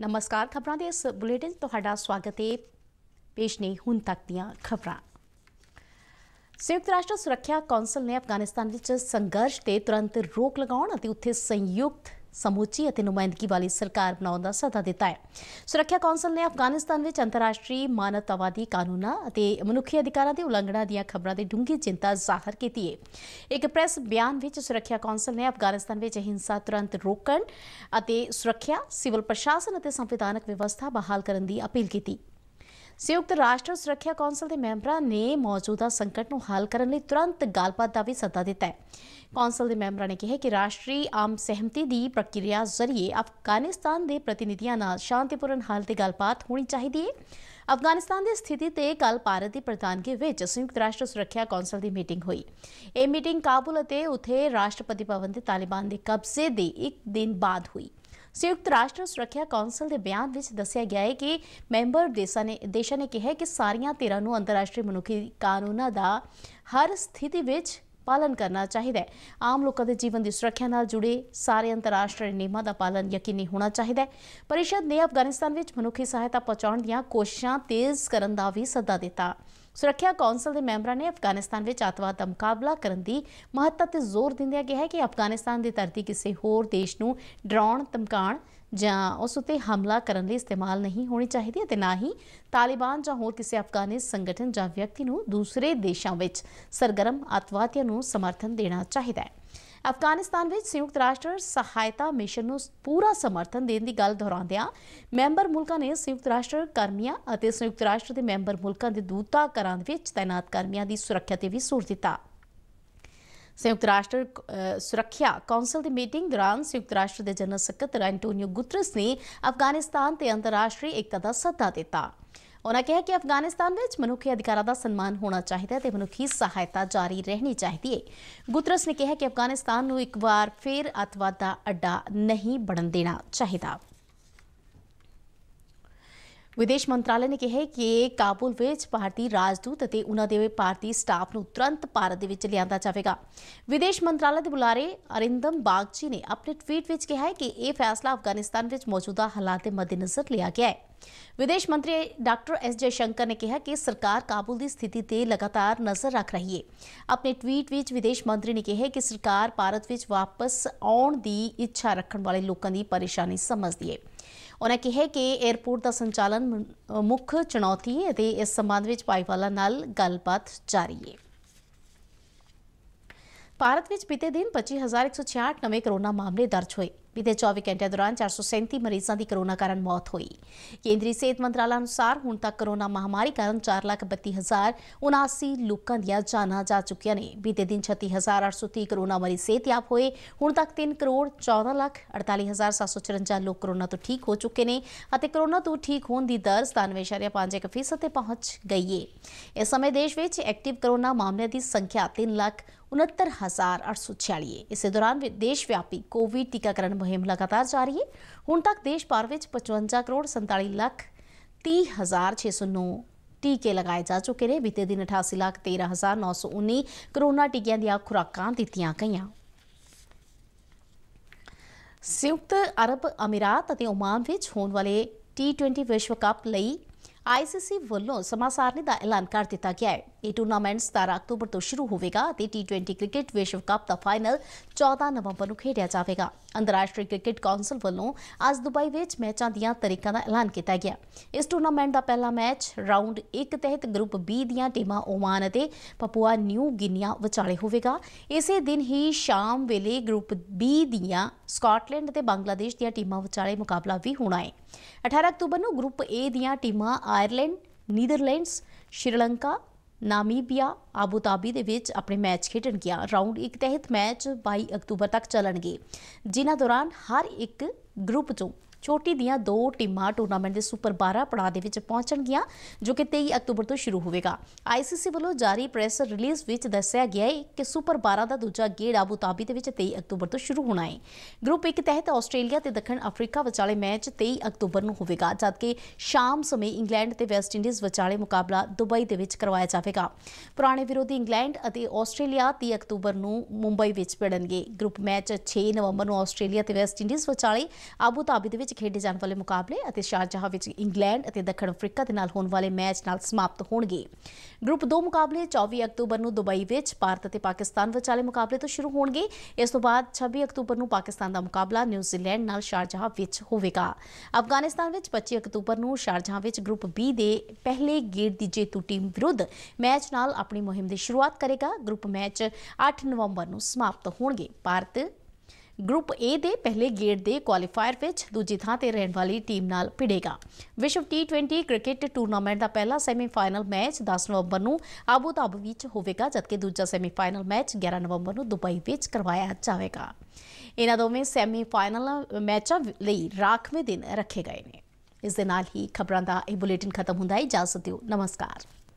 ਨਮਸਕਾਰ ਖਬਰਾਂ ਦੇ ਇਸ ਬੁਲੇਟਿਨ ਤੁਹਾਡਾ ਸਵਾਗਤ ਹੈ ਪੇਸ਼ ਨੇ ਹੁਣ ਤੱਕ ਦੀਆਂ ਖਬਰਾਂ ਸੰਯੁਕਤ ਰਾਸ਼ਟਰ ਸੁਰੱਖਿਆ ਕੌਂਸਲ ਨੇ ਅਫਗਾਨਿਸਤਾਨ ਵਿੱਚ ਸੰਘਰਸ਼ ਤੇ ਤੁਰੰਤ ਰੋਕ ਲਗਾਉਣ ਅਤੇ ਉੱਥੇ ਸੰਯੁਕਤ ਸਮੂਚੀ ਅਤੇ ਨੁਮਾਇੰਦਗੀ ਵਾਲੀ ਸਰਕਾਰ ਬਣਾਉਣ ਦਾ ਸੱਦਾ ਦਿੱਤਾ ਹੈ ਸੁਰੱਖਿਆ ਕੌਂਸਲ ਨੇ ਅਫਗਾਨਿਸਤਾਨ ਵਿੱਚ ਅੰਤਰਰਾਸ਼ਟਰੀ ਮਾਨਵਤਾਵਾਦੀ ਕਾਨੂੰਨਾਂ ਅਤੇ ਮਨੁੱਖੀ ਅਧਿਕਾਰਾਂ ਦੀ ਉਲੰਘਣਾ ਦੀਆਂ ਖਬਰਾਂ ਦੀ ਡੂੰਘੀ ਚਿੰਤਾ ਜ਼ਾਹਰ ਕੀਤੀ ਹੈ ਇੱਕ ਪ੍ਰੈਸ ਬਿਆਨ ਵਿੱਚ ਸੁਰੱਖਿਆ ਕੌਂਸਲ ਨੇ ਅਫਗਾਨਿਸਤਾਨ ਵਿੱਚ ਹਿੰਸਾ ਤੁਰੰਤ ਰੋਕਣ ਅਤੇ ਸੁਰੱਖਿਆ ਸਿਵਲ ਪ੍ਰਸ਼ਾਸਨ ਅਤੇ ਸੰਵਿਧਾਨਕ ਵਿਵਸਥਾ ਬਹਾਲ ਕਰਨ ਦੀ ਅਪੀਲ ਕੀਤੀ ਸੰਯੁਕਤ ਰਾਸ਼ਟਰ ਸੁਰੱਖਿਆ ਕੌਂਸਲ ਦੇ ਮੈਂਬਰਾਂ ਨੇ ਮੌਜੂਦਾ ਸੰਕਟ ਨੂੰ ਹੱਲ ਕਰਨ ਲਈ ਤੁਰੰਤ ਗੱਲਬਾਤ ਦਾ ਵੀ ਸੱਦਾ ਦਿੱਤਾ ਹੈ ਕੌਂਸਲ ਦੇ ਮੈਂਬਰਾਂ ਨੇ ਕਿਹਾ ਕਿ ਰਾਸ਼ਟਰੀ ਆਮ ਸਹਿਮਤੀ ਦੀ ਪ੍ਰਕਿਰਿਆ ਜ਼ਰੀਏ ਅਫਗਾਨਿਸਤਾਨ ਦੇ ਪ੍ਰਤੀਨਿਧੀਆਂ ਨਾਲ ਸ਼ਾਂਤੀਪੂਰਨ ਹਾਲ ਤੇ ਗੱਲਬਾਤ ਹੋਣੀ ਚਾਹੀਦੀ ਹੈ ਅਫਗਾਨਿਸਤਾਨ ਦੀ ਸਥਿਤੀ ਤੇ ਕੱਲ ਭਾਰਤ ਦੀ ਪ੍ਰਧਾਨਗੀ ਵਿੱਚ ਸੰਯੁਕਤ ਰਾਸ਼ਟਰ ਸੁਰੱਖਿਆ ਕੌਂਸਲ ਦੀ ਮੀਟਿੰਗ ਹੋਈ ਇਹ ਮੀਟਿੰਗ ਕਾਬੁਲ ਅਤੇ ਉਥੇ ਰਾਸ਼ਟਰਪਤੀ ਭਵਨ ਦੇ ਤਾਲਿਬਾਨ ਦੇ ਕਬਜ਼ੇ ਦੇ ਇੱਕ ਦਿਨ ਬਾਅਦ ਹੋਈ ਸੰਯੁਕਤ ਰਾਸ਼ਟਰ ਸੁਰੱਖਿਆ ਕੌਂਸਲ ਦੇ ਬਿਆਨ ਵਿੱਚ ਦੱਸਿਆ ਗਿਆ ਹੈ ਕਿ ਮੈਂਬਰ ਦੇਸ਼ਾਂ ਨੇ ਦੇਸ਼ਾਂ ਨੇ ਕਿਹਾ ਕਿ ਸਾਰੀਆਂ ਧਿਰਾਂ ਨੂੰ ਅੰਤਰਰਾਸ਼ਟਰੀ ਮਨੁੱਖੀ ਕਾਨੂੰਨਾਂ ਦਾ ਹਰ ਸਥਿਤੀ ਵਿੱਚ ਪਾਲਨ ਕਰਨਾ ਚਾਹੀਦਾ ਹੈ ਆਮ ਲੋਕਾਂ ਦੇ ਜੀਵਨ ਦੀ ਸੁਰੱਖਿਆ ਨਾਲ ਜੁੜੇ ਸਾਰੇ ਅੰਤਰਰਾਸ਼ਟਰੀ ਨਿਯਮਾਂ ਦਾ ਪਾਲਨ ਯਕੀਨੀ ਹੋਣਾ ਚਾਹੀਦਾ ਹੈ ਪਰਿਸ਼ਦ ਨੇ ਅਫਗਾਨਿਸਤਾਨ ਵਿੱਚ ਮਨੁੱਖੀ ਸਹਾਇਤਾ ਪਹੁੰਚਾਉਣ ਦੀਆਂ ਕੋਸ਼ਿਸ਼ਾਂ ਤੇਜ਼ ਕਰਨ ਦਾ ਵੀ ਸੱਦਾ ਦਿੱਤਾ ਸੁਰੱਖਿਆ ਕੌਂਸਲ ਦੇ ਮੈਂਬਰਾਂ ਨੇ ਅਫਗਾਨਿਸਤਾਨ ਵਿੱਚ ਆਤਵਾਦ ਦਾ ਮੁਕਾਬਲਾ ਕਰਨ ਦੀ ਮਹੱਤਤਾ ਤੇ ਜ਼ੋਰ ਦਿੰਦਿਆਂ ਕਿਹਾ ਕਿ ਅਫਗਾਨਿਸਤਾਨ ਦੀ ਧਰਤੀ ਕਿਸੇ ਹੋਰ ਦੇਸ਼ ਨੂੰ ਡਰਾਉਣ ਧਮਕਾਉਣ ਜਾਂ ਉਸ ਉਤੇ ਹਮਲਾ ਕਰਨ ਲਈ ਇਸਤੇਮਾਲ ਨਹੀਂ ਹੋਣੀ ਚਾਹੀਦੀ ਅਤੇ ਨਾ ਹੀ ਤਾਲਿਬਾਨ ਜਾਂ ਹੋਰ ਕਿਸੇ ਅਫਗਾਨੀ ਸੰਗਠਨ ਜਾਂ ਵਿਅਕਤੀ ਨੂੰ ਦੂਸਰੇ ਦੇਸ਼ਾਂ ਵਿੱਚ ਸਰਗਰਮ ਅਤਵਾਦੀਆਂ ਨੂੰ ਸਮਰਥਨ ਦੇਣਾ ਚਾਹੀਦਾ ਹੈ ਅਫਗਾਨਿਸਤਾਨ ਵਿੱਚ ਸੰਯੁਕਤ ਰਾਸ਼ਟਰ ਸਹਾਇਤਾ ਮਿਸ਼ਨ ਨੂੰ ਪੂਰਾ ਸਮਰਥਨ ਦੇਣ ਦੀ ਗੱਲ ਦੁਹਰਾਉਂਦਿਆਂ ਮੈਂਬਰ ਮੁਲਕਾਂ ਨੇ ਸੰਯੁਕਤ ਰਾਸ਼ਟਰ ਕਰਮੀਆਂ ਅਤੇ ਸੰਯੁਕਤ ਰਾਸ਼ਟਰ ਦੇ ਮੈਂਬਰ ਮੁਲਕਾਂ ਦੇ ਦੂਤਾਂ ਦੂਤਾਵਾਰਾਂ ਵਿੱਚ ਤਾਇਨਾਤ ਕਰਮੀਆਂ ਦੀ ਸੁਰੱਖਿਆ ਤੇ ਵੀ ਜ਼ੋਰ ਦਿੱਤਾ ਸੰਯੁਕਤ ਰਾਸ਼ਟਰ ਸੁਰੱਖਿਆ ਕੌਂਸਲ ਦੀ ਮੀਟਿੰਗ ਦੌਰਾਨ ਸੰਯੁਕਤ ਰਾਸ਼ਟਰ ਦੇ ਜਨਰਲ ਸਕੱਤਰ ਐਂਟੋਨੀਓ ਗੁਟਰਸ ਨੇ ਅਫਗਾਨਿਸਤਾਨ ਤੇ ਅੰਤਰਰਾਸ਼ਟਰੀ ਏਕਤਾ ਦਾ ਸੱਦਾ ਦਿੱਤਾ ਉਹਨਾਂ ਕਿਹਾ ਕਿ ਅਫਗਾਨਿਸਤਾਨ ਵਿੱਚ ਮਨੁੱਖੀ ਅਧਿਕਾਰਾਂ ਦਾ ਸਨਮਾਨ ਹੋਣਾ ਚਾਹੀਦਾ ਹੈ ਤੇ ਮਨੁੱਖੀ ਸਹਾਇਤਾ ਜਾਰੀ ਰਹਿਣੀ ਚਾਹੀਦੀ ਹੈ ਗੁਤਰਸ ਨੇ ਕਿਹਾ ਕਿ ਅਫਗਾਨਿਸਤਾਨ ਨੂੰ ਇੱਕ ਵਾਰ ਫੇਰ ਅਤਵਾਦ ਦਾ ਅੱਡਾ ਨਹੀਂ ਬਣਨ ਦੇਣਾ ਚਾਹੀਦਾ ਵਿਦੇਸ਼ ਮੰਤਰਾਲੇ ਨੇ ਕਿਹਾ ਕਿ ਕਾਬੁਲ ਵਿੱਚ ਭਾਰਤੀ ਰਾਜਦੂਤ ਅਤੇ ਉਹਨਾਂ ਦੇ ਭਾਰਤੀ ਸਟਾਫ ਨੂੰ ਤੁਰੰਤ ਭਾਰਤ ਦੇ ਵਿੱਚ ਲਿਆਂਦਾ ਜਾਵੇਗਾ ਵਿਦੇਸ਼ ਮੰਤਰਾਲੇ ਦੇ ਬੁਲਾਰੇ ਅਰਿੰਦਮ ਬਾਗਚੀ ਨੇ ਆਪਣੇ ਟਵੀਟ ਵਿੱਚ ਕਿਹਾ ਕਿ ਇਹ ਫੈਸਲਾ ਅਫਗਾਨਿਸਤਾਨ ਵਿੱਚ ਮੌਜੂਦਾ ਹਾਲਾਤ ਦੇ ਮੱਦੇਨਜ਼ਰ ਲਿਆ ਗਿਆ ਹੈ ਵਿਦੇਸ਼ ਮੰਤਰੀ ਡਾਕਟਰ ਐਸ ਜੇ ਸ਼ੰਕਰ ਨੇ ਕਿਹਾ ਕਿ ਸਰਕਾਰ ਕਾਬੁਲ ਦੀ ਸਥਿਤੀ ਤੇ ਲਗਾਤਾਰ ਨਜ਼ਰ ਰੱਖ ਰਹੀ ਹੈ ਆਪਣੇ ਟਵੀਟ ਵਿੱਚ ਵਿਦੇਸ਼ ਮੰਤਰੀ ਨੇ ਕਿਹਾ ਕਿ ਸਰਕਾਰ ਭਾਰਤ ਵਿੱਚ ਵਾਪਸ ਆਉਣ ਦੀ ਇੱਛਾ ਰੱਖਣ ਵਾਲੇ ਲੋਕਾਂ ਦੀ ਪਰੇਸ਼ਾਨੀ ਸਮਝਦੀ ਹੈ ਉਹਨਾਂ ਕਿਹਾ ਕਿ 에어ਪੋਰਟ ਦਾ ਸੰਚਾਲਨ ਮੁੱਖ ਚੁਣੌਤੀ ਹੈ ਅਤੇ ਇਸ ਸੰਬੰਧ ਵਿੱਚ ਪਾਈਵਾਲਾ ਨਾਲ ਗੱਲਬਾਤ ਜਾਰੀ ਹੈ ਭਾਰਤ ਵਿੱਚ ਬੀਤੇ ਦਿਨ 25166 ਨਵੇਂ ਕਰੋਨਾ ਮਾਮਲੇ ਦਰਜ ਹੋਏ ਬੀਤੇ 24 ਘੰਟਿਆਂ ਦੌਰਾਨ 437 ਮਰੀਜ਼ਾਂ ਦੀ ਕਰੋਨਾ ਕਾਰਨ ਮੌਤ ਹੋਈ ਕੇਂਦਰੀ ਸਿਹਤ ਮੰਤਰਾਲਾ ਅਨੁਸਾਰ ਹੁਣ ਤੱਕ ਕਰੋਨਾ ਮਹਾਮਾਰੀ ਕਾਰਨ 432079 ਲੋਕਾਂ ਦੀਆਂ ਜਾਨਾਂ ਜਾ ਚੁੱਕੀਆਂ ਨੇ ਬੀਤੇ ਦਿਨ 36830 ਕਰੋਨਾ ਮਰੀਜ਼ ਸਿਹਤਯਾਬ ਹੋਏ ਹੁਣ ਤੱਕ 3 ਕਰੋੜ 14 ਲੱਖ 48754 ਲੋਕ ਕਰੋਨਾ ਤੋਂ ਠੀਕ ਹੋ ਚੁੱਕੇ ਨੇ ਅਤੇ ਕਰੋਨਾ ਤੋਂ ਠੀਕ ਹੋਣ ਦੀ ਦਰ 97.51% ਤੇ ਪਹੁੰਚ ਗਈ ਹੈ ਇਸ ਸਮੇਂ ਦੇਸ਼ ਵਿੱਚ ਐਕਟਿਵ ਕਰੋਨਾ ਮਾਮਲਿਆਂ ਦੀ ਸੰਖਿਆ 3 ਲੱਖ 69846 ਇਸੇ ਦੌਰਾਨ ਦੇਸ਼ ਵਿਆਪੀ ਕੋਵਿਡ ਟੀਕਾਕਰਨ ਮੁਹਿੰਮ ਲਗਾਤਾਰ ਜਾਰੀ ਹੈ ਹੁਣ ਤੱਕ ਦੇਸ਼ ਭਰ ਵਿੱਚ 55 ਕਰੋੜ 47 ਲੱਖ 30609 ਟੀਕੇ ਲਗਾਏ ਜਾ ਚੁੱਕੇ ਨੇ ਬੀਤੇ ਦਿਨ 88 ਲੱਖ 13919 ਕਰੋਨਾ ਟੀਕਿਆਂ ਦੀਆਂ ਖੁਰਾਕਾਂ ਦਿੱਤੀਆਂ ਗਈਆਂ ਸੰਯੁਕਤ ਅਰਬ ਅਮੀਰਾਤ ਅਤੇ ਓਮਾਨ ਵਿੱਚ ਹੋਣ ਵਾਲੇ T20 ਵਿਸ਼ਵ ਕੱਪ ਲਈ ICC ਵੱਲੋਂ ਸਮਾਂ ਸਾਰਣੀ ਦਾ ਐਲਾਨ ਕਰ ਦਿੱਤਾ ਗਿਆ ਹੈ ਇਹ ਟੂਰਨਾਮੈਂਟ 17 ਅਕਤੂਬਰ ਤੋਂ ਸ਼ੁਰੂ ਹੋਵੇਗਾ ਅਤੇ T20 ਕ੍ਰਿਕਟ ਵਿਸ਼ਵ ਕੱਪ ਦਾ ਫਾਈਨਲ 14 ਨਵੰਬਰ ਨੂੰ ਖੇਡਿਆ ਜਾਵੇਗਾ ਅੰਤਰਰਾਸ਼ਟਰੀ ਕ੍ਰਿਕਟ ਕੌਂਸਲ ਵੱਲੋਂ ਅੱਜ ਦੁਬਈ ਵਿੱਚ ਮੈਚਾਂ ਦੀਆਂ ਤਰੀਕਾਂ ਦਾ ਐਲਾਨ ਕੀਤਾ ਗਿਆ ਇਸ ਟੂਰਨਾਮੈਂਟ ਦਾ ਪਹਿਲਾ ਮੈਚ ਰਾਉਂਡ 1 ਤਹਿਤ ਗਰੁੱਪ B ਦੀਆਂ ਟੀਮਾਂ ਓਮਾਨ ਅਤੇ ਪਪੂਆ ਨਿਊ ਗਿਨੀਆ ਵਿਚਾਲੇ ਹੋਵੇਗਾ ਇਸੇ ਦਿਨ ਹੀ ਸ਼ਾਮ ਵੇਲੇ ਗਰੁੱਪ B ਦੀਆਂ ਸਕਾਟਲੈਂਡ ਅਤੇ ਬੰਗਲਾਦੇਸ਼ ਦੀਆਂ ਟੀਮਾਂ ਵਿਚਾਲੇ ਮੁਕਾਬਲਾ ਵੀ ਹੋਣਾ ਹੈ 18 ਅਕਤੂਬਰ ਨੂੰ ਗਰੁੱਪ A ਦੀਆਂ ਟੀਮਾਂ Ireland Netherlands Sri Lanka Namibia Abu Dhabi ਦੇ ਵਿੱਚ ਆਪਣੇ ਮੈਚ ਖੇਡਣਗੀਆਂ ਰਾਉਂਡ 1 ਤਹਿਤ ਮੈਚ 22 ਅਕਤੂਬਰ ਤੱਕ ਚੱਲਣਗੇ ਜਿਨ੍ਹਾਂ ਦੌਰਾਨ ਹਰ ਇੱਕ ਗਰੁੱਪ ਤੋਂ ਚੋਟੀ ਦੀਆਂ ਦੋ ਟੀਮਾਂ ਟੂਰਨਾਮੈਂਟ ਦੇ ਸੁਪਰ 12 ਪੜਾਅ ਦੇ ਵਿੱਚ ਪਹੁੰਚਣਗੀਆਂ ਜੋ ਕਿ 23 ਅਕਤੂਬਰ ਤੋਂ ਸ਼ੁਰੂ ਹੋਵੇਗਾ ਆਈਸੀਸੀ ਵੱਲੋਂ ਜਾਰੀ ਪ੍ਰੈਸ ਰਿਲੀਜ਼ ਵਿੱਚ ਦੱਸਿਆ ਗਿਆ ਹੈ ਕਿ ਸੁਪਰ 12 ਦਾ ਦੂਜਾ ਗੇੜ ਆਬੂ ਧਾਬੀ ਦੇ ਵਿੱਚ 23 ਅਕਤੂਬਰ ਤੋਂ ਸ਼ੁਰੂ ਹੋਣਾ ਹੈ ਗਰੁੱਪ 1 ਤਹਿਤ ਆਸਟ੍ਰੇਲੀਆ ਤੇ ਦੱਖਣ ਅਫਰੀਕਾ ਵਿਚਾਲੇ ਮੈਚ 23 ਅਕਤੂਬਰ ਨੂੰ ਹੋਵੇਗਾ ਜਦਕਿ ਸ਼ਾਮ ਸਮੇਂ ਇੰਗਲੈਂਡ ਤੇ ਵੈਸਟ ਇੰਡੀਜ਼ ਵਿਚਾਲੇ ਮੁਕਾਬਲਾ ਦੁਬਈ ਦੇ ਵਿੱਚ ਕਰਵਾਇਆ ਜਾਵੇਗਾ ਪੁਰਾਣੇ ਵਿਰੋਧੀ ਇੰਗਲੈਂਡ ਅਤੇ ਆਸਟ੍ਰੇਲੀਆ 30 ਅਕਤੂਬਰ ਨੂੰ ਮੁੰਬਈ ਵਿੱਚ ਭਿੜਨਗੇ ਗਰੁੱਪ ਮੈਚ 6 ਨਵੰਬਰ ਨੂੰ ਆਸਟ੍ਰੇਲੀਆ ਤੇ ਵੈਸਟ ਇੰਡੀਜ਼ ਵਿਚਾਲੇ ਆਬੂ ਧਾਬੀ ਦੇ ਵਿੱਚ ਖੇਡੇ ਜਾਣ ਵਾਲੇ ਮੁਕਾਬਲੇ ਅਤੇ ਸ਼ਾਰਜਾਹ ਵਿੱਚ ਇੰਗਲੈਂਡ ਅਤੇ ਦੱਖਣ ਅਫਰੀਕਾ ਦੇ ਨਾਲ ਹੋਣ ਵਾਲੇ ਮੈਚ ਨਾਲ ਸਮਾਪਤ ਹੋਣਗੇ ਗਰੁੱਪ 2 ਮੁਕਾਬਲੇ 24 ਅਕਤੂਬਰ ਨੂੰ ਦੁਬਈ ਵਿੱਚ ਭਾਰਤ ਅਤੇ ਪਾਕਿਸਤਾਨ ਵਿਚਾਲੇ ਮੁਕਾਬਲੇ ਤੋਂ ਸ਼ੁਰੂ ਹੋਣਗੇ ਇਸ ਤੋਂ ਬਾਅਦ 26 ਅਕਤੂਬਰ ਨੂੰ ਪਾਕਿਸਤਾਨ ਦਾ ਮੁਕਾਬਲਾ ਨਿਊਜ਼ੀਲੈਂਡ ਨਾਲ ਸ਼ਾਰਜਾਹ ਵਿੱਚ ਹੋਵੇਗਾ ਅਫਗਾਨਿਸਤਾਨ ਵਿੱਚ 25 ਅਕਤੂਬਰ ਨੂੰ ਸ਼ਾਰਜਾਹ ਵਿੱਚ ਗਰੁੱਪ B ਦੇ ਪਹਿਲੇ ਗੇੜ ਦੀ ਜੇਤੂ ਟੀਮ ਵਿਰੁੱਧ ਮੈਚ ਨਾਲ ਆਪਣੀ ਮੁਹਿੰਮ ਦੀ ਸ਼ੁਰੂਆਤ ਕਰੇਗਾ ਗਰੁੱਪ ਮੈਚ 8 ਨਵੰਬਰ ਨੂੰ ਸਮਾਪਤ ਹੋਣਗੇ ਭਾਰਤ ਗਰੁੱਪ A ਦੇ ਪਹਿਲੇ ਗੇੜ ਦੇ ਕੁਆਲੀਫਾਇਰ ਵਿੱਚ ਦੂਜੀ ਥਾਂ ਤੇ ਰਹਿਣ ਵਾਲੀ ਟੀਮ ਨਾਲ ਭਿੜੇਗਾ ਵਿਸ਼ਵ T20 ਕ੍ਰਿਕਟ ਟੂਰਨਾਮੈਂਟ ਦਾ ਪਹਿਲਾ ਸੈਮੀਫਾਈਨਲ ਮੈਚ 10 ਨਵੰਬਰ ਨੂੰ ਆਬੂ ਧਾਬੀ ਵਿੱਚ ਹੋਵੇਗਾ ਜਦਕਿ ਦੂਜਾ ਸੈਮੀਫਾਈਨਲ ਮੈਚ 11 ਨਵੰਬਰ ਨੂੰ ਦੁਬਈ ਵਿੱਚ ਕਰਵਾਇਆ ਜਾਵੇਗਾ ਇਹਨਾਂ ਦੋਵੇਂ ਸੈਮੀਫਾਈਨਲ ਮੈਚਾਂ ਲਈ ਰਾਖਵੇਂ ਦਿਨ ਰੱਖੇ ਗਏ ਨੇ ਇਸ ਦੇ ਨਾਲ ਹੀ ਖਬਰਾਂ ਦਾ ਇਹ ਬੁਲੇਟਿਨ ਖਤਮ ਹੁੰਦਾ ਹੈ ਇਜਾਜ਼ਤ ਦਿਓ ਨਮਸਕਾਰ